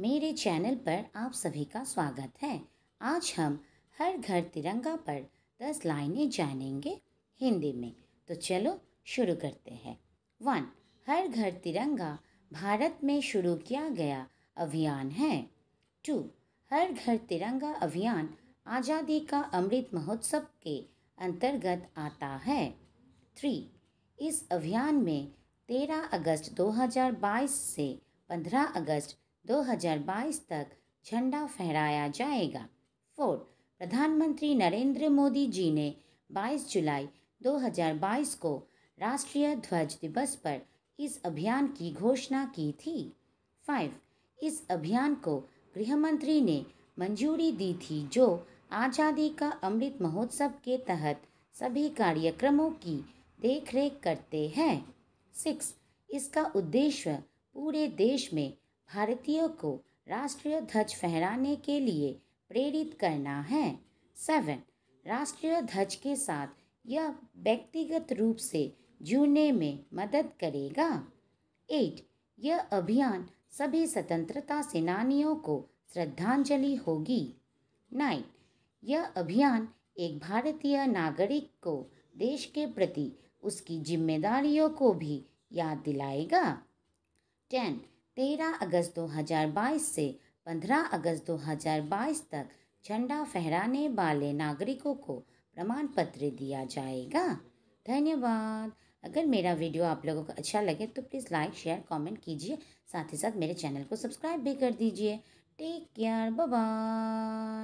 मेरे चैनल पर आप सभी का स्वागत है आज हम हर घर तिरंगा पर दस लाइनें जानेंगे हिंदी में तो चलो शुरू करते हैं वन हर घर तिरंगा भारत में शुरू किया गया अभियान है टू हर घर तिरंगा अभियान आज़ादी का अमृत महोत्सव के अंतर्गत आता है थ्री इस अभियान में तेरह अगस्त 2022 से पंद्रह अगस्त 2022 तक झंडा फहराया जाएगा फोर प्रधानमंत्री नरेंद्र मोदी जी ने 22 जुलाई 2022 को राष्ट्रीय ध्वज दिवस पर इस अभियान की घोषणा की थी फाइव इस अभियान को गृह मंत्री ने मंजूरी दी थी जो आज़ादी का अमृत महोत्सव के तहत सभी कार्यक्रमों की देखरेख करते हैं सिक्स इसका उद्देश्य पूरे देश में भारतीयों को राष्ट्रीय ध्वज फहराने के लिए प्रेरित करना है सेवन राष्ट्रीय ध्वज के साथ यह व्यक्तिगत रूप से जुड़ने में मदद करेगा एट यह अभियान सभी स्वतंत्रता सेनानियों को श्रद्धांजलि होगी नाइन यह अभियान एक भारतीय नागरिक को देश के प्रति उसकी जिम्मेदारियों को भी याद दिलाएगा टेन तेरह अगस्त 2022 से पंद्रह अगस्त 2022 तक झंडा फहराने वाले नागरिकों को प्रमाण पत्र दिया जाएगा धन्यवाद अगर मेरा वीडियो आप लोगों को अच्छा लगे तो प्लीज़ लाइक शेयर कमेंट कीजिए साथ ही साथ मेरे चैनल को सब्सक्राइब भी कर दीजिए टेक केयर बाय